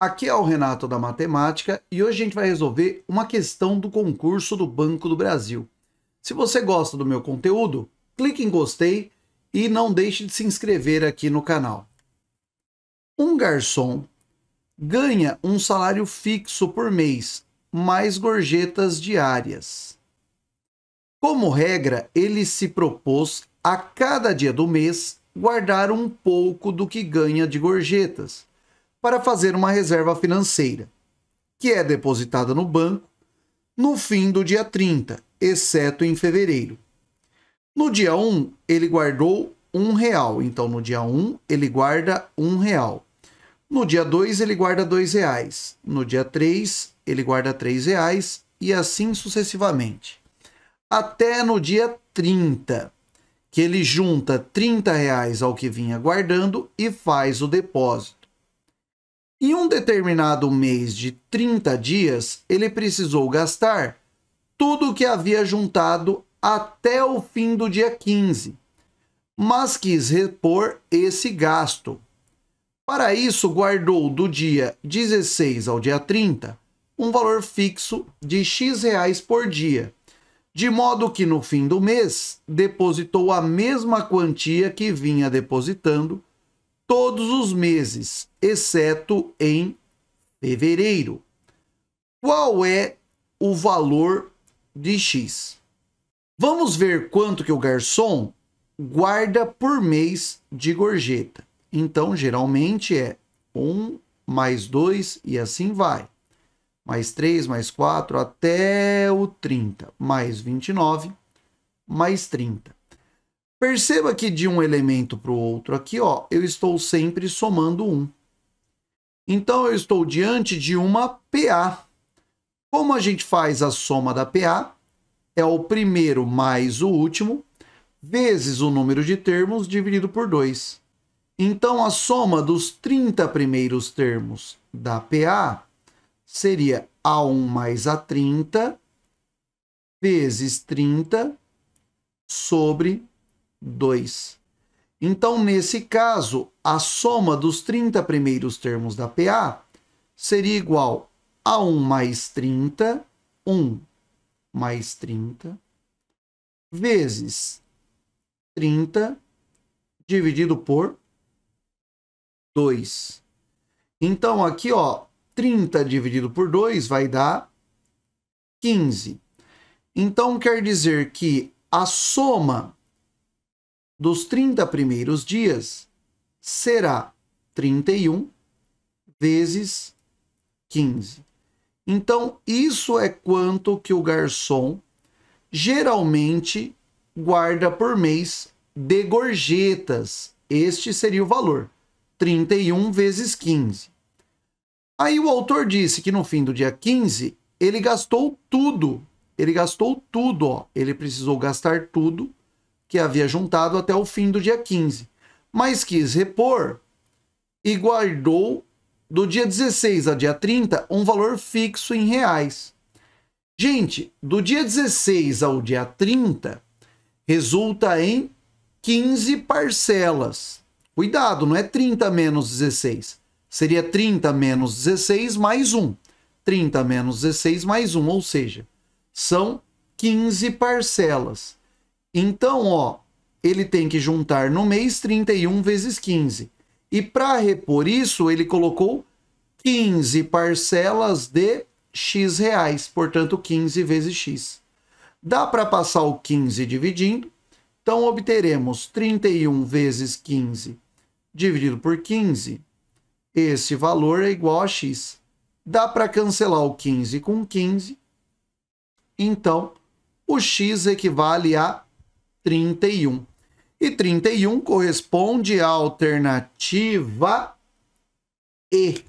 Aqui é o Renato da Matemática e hoje a gente vai resolver uma questão do concurso do Banco do Brasil. Se você gosta do meu conteúdo, clique em gostei e não deixe de se inscrever aqui no canal. Um garçom ganha um salário fixo por mês, mais gorjetas diárias. Como regra, ele se propôs a cada dia do mês guardar um pouco do que ganha de gorjetas para fazer uma reserva financeira, que é depositada no banco no fim do dia 30, exceto em fevereiro. No dia 1, ele guardou um real. Então, no dia 1, ele guarda um real. No dia 2, ele guarda dois reais. No dia 3, ele guarda três reais e assim sucessivamente. Até no dia 30, que ele junta 30 reais ao que vinha guardando e faz o depósito. Em um determinado mês de 30 dias, ele precisou gastar tudo o que havia juntado até o fim do dia 15, mas quis repor esse gasto. Para isso, guardou do dia 16 ao dia 30 um valor fixo de X reais por dia, de modo que no fim do mês depositou a mesma quantia que vinha depositando todos os meses, exceto em fevereiro. Qual é o valor de X? Vamos ver quanto que o garçom guarda por mês de gorjeta. Então, geralmente é 1 mais 2 e assim vai. Mais 3, mais 4 até o 30, mais 29, mais 30. Perceba que de um elemento para o outro aqui, ó, eu estou sempre somando um. Então, eu estou diante de uma PA. Como a gente faz a soma da PA? É o primeiro mais o último, vezes o número de termos dividido por 2. Então, a soma dos 30 primeiros termos da PA seria A1 mais A30 vezes 30 sobre 2. Então, nesse caso, a soma dos 30 primeiros termos da PA seria igual a 1 mais 30, 1 mais 30, vezes 30 dividido por 2. Então, aqui, ó, 30 dividido por 2 vai dar 15. Então, quer dizer que a soma dos 30 primeiros dias será 31 vezes 15. Então, isso é quanto que o garçom geralmente guarda por mês de gorjetas. Este seria o valor, 31 vezes 15. Aí o autor disse que no fim do dia 15, ele gastou tudo. Ele gastou tudo, ó. Ele precisou gastar tudo que havia juntado até o fim do dia 15, mas quis repor e guardou do dia 16 a dia 30 um valor fixo em reais. Gente, do dia 16 ao dia 30 resulta em 15 parcelas. Cuidado, não é 30 menos 16. Seria 30 menos 16 mais 1. 30 menos 16 mais 1, ou seja, são 15 parcelas. Então, ó, ele tem que juntar no mês 31 vezes 15. E para repor isso, ele colocou 15 parcelas de X reais, portanto 15 vezes X. Dá para passar o 15 dividindo, então obteremos 31 vezes 15 dividido por 15. Esse valor é igual a X. Dá para cancelar o 15 com 15, então o X equivale a 31. E 31 corresponde à alternativa E.